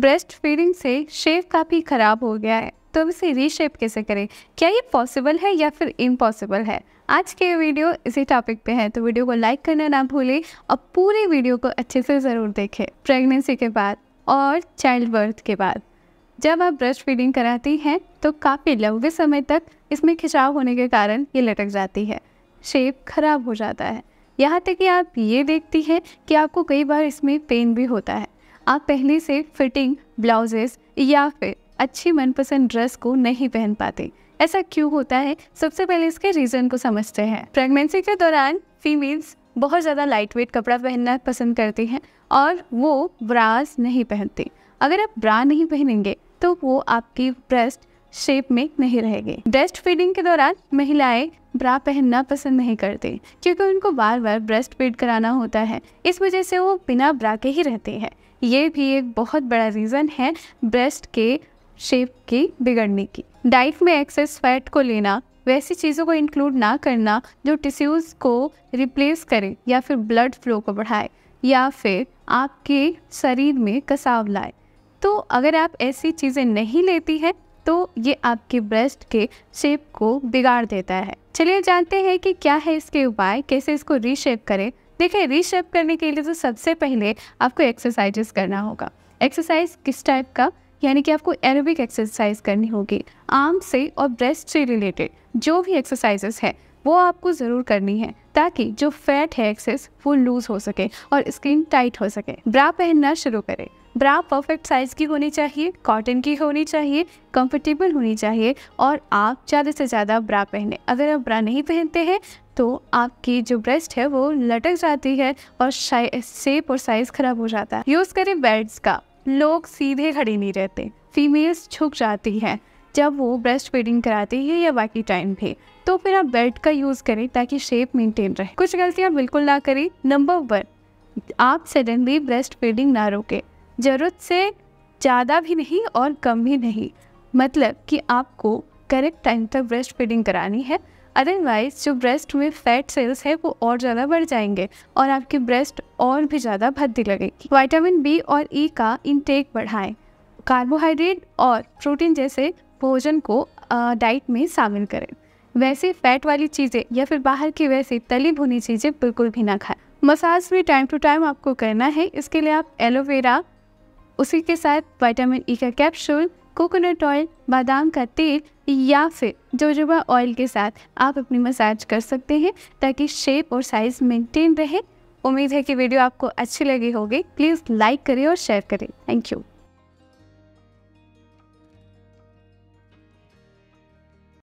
breast feeding से shape काफ़ी ख़राब हो गया है तो अब इसे रीशेप कैसे करें क्या ये पॉसिबल है या फिर इम्पॉसिबल है आज के वीडियो इसी टॉपिक पे है तो वीडियो को लाइक करना ना भूलें और पूरी वीडियो को अच्छे से ज़रूर देखें प्रेगनेंसी के बाद और चाइल्ड बर्थ के बाद जब आप ब्रेस्ट फीडिंग कराती हैं तो काफ़ी लंबे समय तक इसमें खिंचाव होने के कारण ये लटक जाती है शेप ख़राब हो जाता है यहाँ तक कि आप ये देखती हैं कि आपको कई बार इसमें पेन भी होता है आप पहले से फिटिंग ब्लाउजेस या फिर अच्छी मनपसंद ड्रेस को नहीं पहन पाते ऐसा क्यों होता है सबसे पहले इसके रीज़न को समझते हैं प्रेगनेंसी के दौरान फीमेल्स बहुत ज़्यादा लाइट वेट कपड़ा पहनना पसंद करती हैं और वो ब्रास नहीं पहनते अगर आप ब्रा नहीं पहनेंगे तो वो आपकी ब्रेस्ट शेप में नहीं रहेगी ब्रेस्ट फीडिंग के दौरान महिलाएं ब्रा पहनना पसंद नहीं करती क्योंकि उनको बार बार ब्रेस्ट फीड कराना होता है इस वजह से वो बिना ब्रा के ही रहती है ये भी एक बहुत बड़ा रीज़न है ब्रेस्ट के शेप की बिगड़ने की डाइट में एक्सेस फैट को लेना वैसी चीज़ों को इंक्लूड ना करना जो टिश्यूज़ को रिप्लेस करे या फिर ब्लड फ्लो को बढ़ाए या फिर आपके शरीर में कसाव लाए तो अगर आप ऐसी चीज़ें नहीं लेती हैं तो ये आपके ब्रेस्ट के शेप को बिगाड़ देता है चलिए जानते हैं कि क्या है इसके उपाय कैसे इसको रीशेप करें देखिए रीशेप करने के लिए तो सबसे पहले आपको एक्सरसाइजेस करना होगा एक्सरसाइज किस टाइप का यानी कि आपको एरोबिक एक्सरसाइज करनी होगी आर्म से और ब्रेस्ट से रिलेटेड जो भी एक्सरसाइजेस है वो आपको ज़रूर करनी है ताकि जो फैट है एक्सेस वो लूज़ हो सके और स्किन टाइट हो सके ब्रा पहनना शुरू करें ब्रा परफेक्ट साइज़ की होनी चाहिए कॉटन की होनी चाहिए कंफर्टेबल होनी चाहिए और आप ज़्यादा से ज़्यादा ब्रा पहने अगर आप ब्रा नहीं पहनते हैं तो आपकी जो ब्रेस्ट है वो लटक जाती है और शेप और साइज़ ख़राब हो जाता है यूज़ करें बेड्स का लोग सीधे खड़े नहीं रहते फीमेल्स झुक जाती हैं जब वो ब्रेस्ट फीडिंग कराती है या बाकी टाइम भी तो फिर आप बेल्ट का यूज़ करें ताकि शेप मेंटेन रहे कुछ गलतियाँ बिल्कुल ना करें नंबर वन आप सडनली ब्रेस्ट फीडिंग ना रोकें ज़रूरत से ज़्यादा भी नहीं और कम भी नहीं मतलब कि आपको करेक्ट टाइम तक ब्रेस्ट फीडिंग करानी है अदरवाइज जो ब्रेस्ट में फैट सेल्स है वो और ज़्यादा बढ़ जाएंगे और आपके ब्रेस्ट और भी ज़्यादा भद्दी लगेगी वाइटामिन बी और ई e का इनटेक बढ़ाएं कार्बोहाइड्रेट और प्रोटीन जैसे भोजन को डाइट में शामिल करें वैसे फैट वाली चीज़ें या फिर बाहर की वैसे तली भुनी चीज़ें बिल्कुल भी ना खाएं मसाज भी टाइम टू टाइम आपको करना है इसके लिए आप एलोवेरा उसी के साथ विटामिन ई e का कैप्सूल कोकोनट ऑयल बादाम का तेल या फिर जोजोबा ऑयल के साथ आप अपनी मसाज कर सकते हैं ताकि शेप और साइज मेंटेन रहे उम्मीद है कि वीडियो आपको अच्छी लगी होगी प्लीज़ लाइक करें और शेयर करें थैंक यू